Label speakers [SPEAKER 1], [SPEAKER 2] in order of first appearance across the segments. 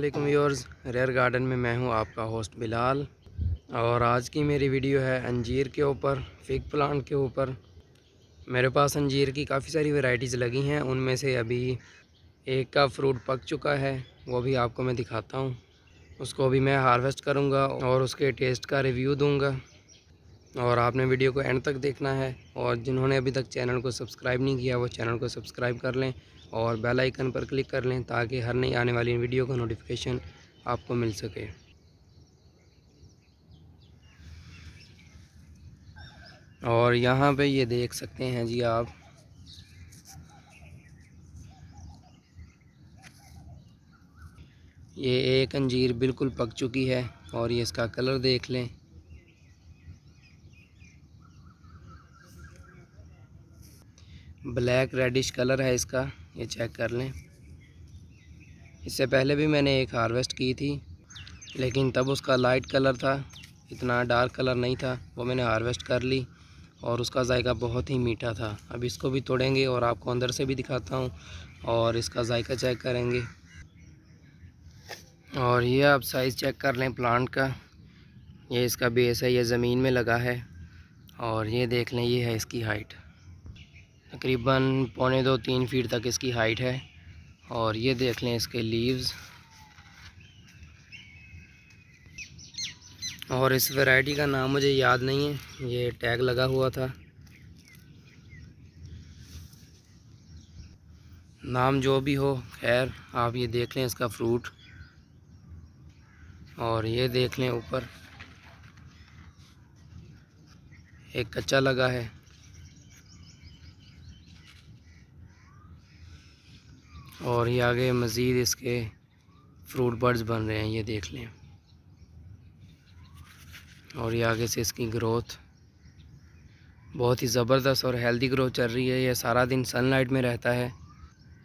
[SPEAKER 1] वालेकुम years rare garden में मैं हूं आपका होस्ट बिलाल और आज की मेरी वीडियो है अंजीर के ऊपर फिग प्लांट के ऊपर मेरे पास अंजीर की काफ़ी सारी वैरायटीज़ लगी हैं उनमें से अभी एक का फ्रूट पक चुका है वो भी आपको मैं दिखाता हूँ उसको भी मैं हारवेस्ट करूँगा और उसके टेस्ट का रिव्यू दूँगा और आपने वीडियो को एंड तक देखना है और जिन्होंने अभी तक चैनल को सब्सक्राइब नहीं किया वो चैनल को सब्सक्राइब कर लें और बेल आइकन पर क्लिक कर लें ताकि हर नई आने वाली वीडियो का नोटिफिकेशन आपको मिल सके और यहाँ पे ये देख सकते हैं जी आप ये एक अंजीर बिल्कुल पक चुकी है और ये इसका कलर देख लें ब्लैक रेडिश कलर है इसका ये चेक कर लें इससे पहले भी मैंने एक हार्वेस्ट की थी लेकिन तब उसका लाइट कलर था इतना डार्क कलर नहीं था वो मैंने हार्वेस्ट कर ली और उसका जायका बहुत ही मीठा था अब इसको भी तोड़ेंगे और आपको अंदर से भी दिखाता हूँ और इसका जायका चेक करेंगे और ये आप साइज़ चेक कर लें प्लांट का ये इसका बेस है ये ज़मीन में लगा है और ये देख लें ये है इसकी हाइट तकरीबन पौने दो तीन फीट तक इसकी हाइट है और ये देख लें इसके लीव्स और इस वैरायटी का नाम मुझे याद नहीं है ये टैग लगा हुआ था नाम जो भी हो खैर आप ये देख लें इसका फ्रूट और ये देख लें ऊपर एक कच्चा लगा है और ये आगे मज़ीद इसके फ्रूट बर्ड्स बन रहे हैं ये देख लें और ये आगे से इसकी ग्रोथ बहुत ही ज़बरदस्त और हेल्दी ग्रोथ चल रही है ये सारा दिन सनलाइट में रहता है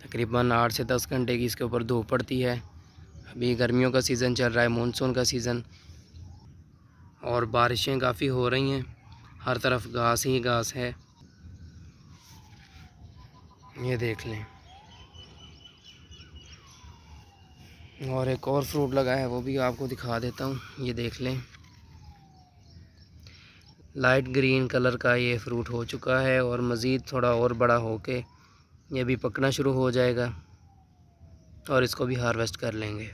[SPEAKER 1] तकरीबन आठ से दस घंटे की इसके ऊपर धूप पड़ती है अभी गर्मियों का सीज़न चल रहा है मानसून का सीज़न और बारिशें काफ़ी हो रही हैं हर तरफ घास ही घास है ये देख लें और एक और फ्रूट लगा है वो भी आपको दिखा देता हूँ ये देख लें लाइट ग्रीन कलर का ये फ्रूट हो चुका है और मज़ीद थोड़ा और बड़ा हो के ये भी पकना शुरू हो जाएगा और इसको भी हार्वेस्ट कर लेंगे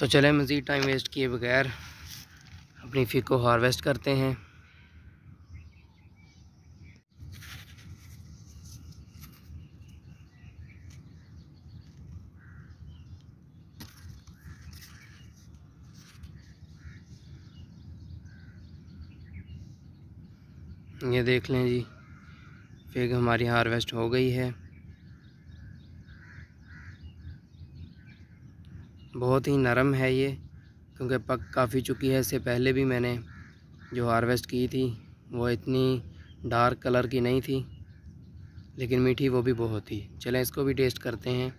[SPEAKER 1] तो चले मज़ीद टाइम वेस्ट किए बगैर अपनी फी को हार्वेस्ट करते हैं ये देख लें जी फिग हमारी हार्वेस्ट हो गई है बहुत ही नरम है ये क्योंकि पक काफ़ी चुकी है इससे पहले भी मैंने जो हार्वेस्ट की थी वो इतनी डार्क कलर की नहीं थी लेकिन मीठी वो भी बहुत थी चलें इसको भी टेस्ट करते हैं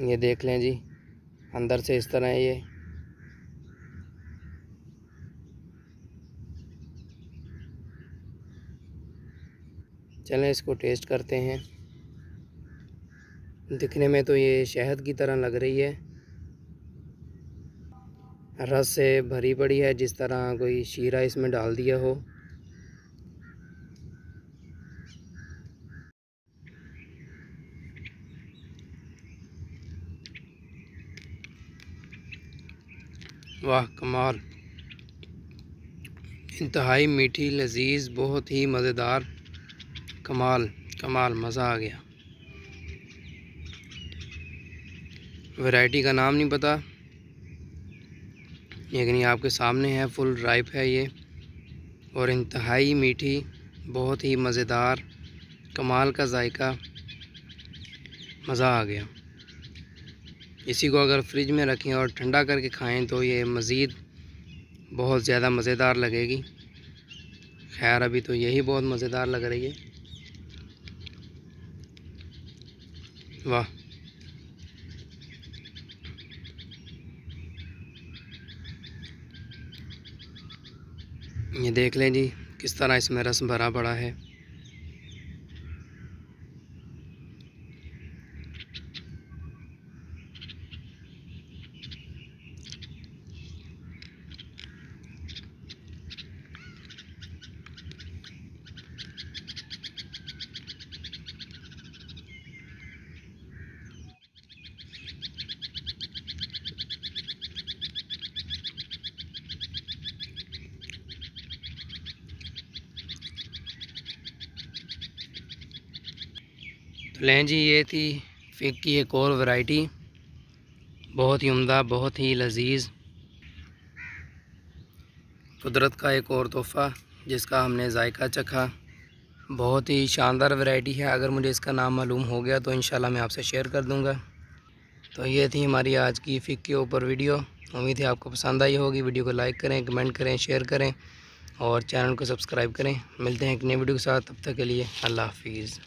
[SPEAKER 1] ये देख लें जी अंदर से इस तरह है ये चलें इसको टेस्ट करते हैं दिखने में तो ये शहद की तरह लग रही है रस से भरी पड़ी है जिस तरह कोई शीरा इसमें डाल दिया हो वाह कमाल इंतहाई मीठी लजीज बहुत ही मज़ेदार कमाल कमाल मज़ा आ गया वैरायटी का नाम नहीं पता लेकिन आपके सामने है फुल राइप है ये और इंतहाई मीठी बहुत ही मज़ेदार कमाल का जायका मज़ा आ गया इसी को अगर फ्रिज में रखें और ठंडा करके खाएं तो ये मज़ीद बहुत ज़्यादा मज़ेदार लगेगी खैर अभी तो यही बहुत मज़ेदार लग रही है वाह ये देख लें जी किस तरह इसमें रस भरा पड़ा है लें जी ये थी फिक की एक और वैरायटी बहुत ही उम्दा बहुत ही लजीज कुदरत का एक और तोहफ़ा जिसका हमने जायका चखा बहुत ही शानदार वैरायटी है अगर मुझे इसका नाम मालूम हो गया तो इन मैं आपसे शेयर कर दूँगा तो ये थी हमारी आज की फ़िक के ऊपर वीडियो उम्मीद है आपको पसंद आई होगी वीडियो को लाइक करें कमेंट करें शेयर करें और चैनल को सब्सक्राइब करें मिलते हैं एक नई वीडियो के साथ तब तक के लिए अल्लाह हाफिज़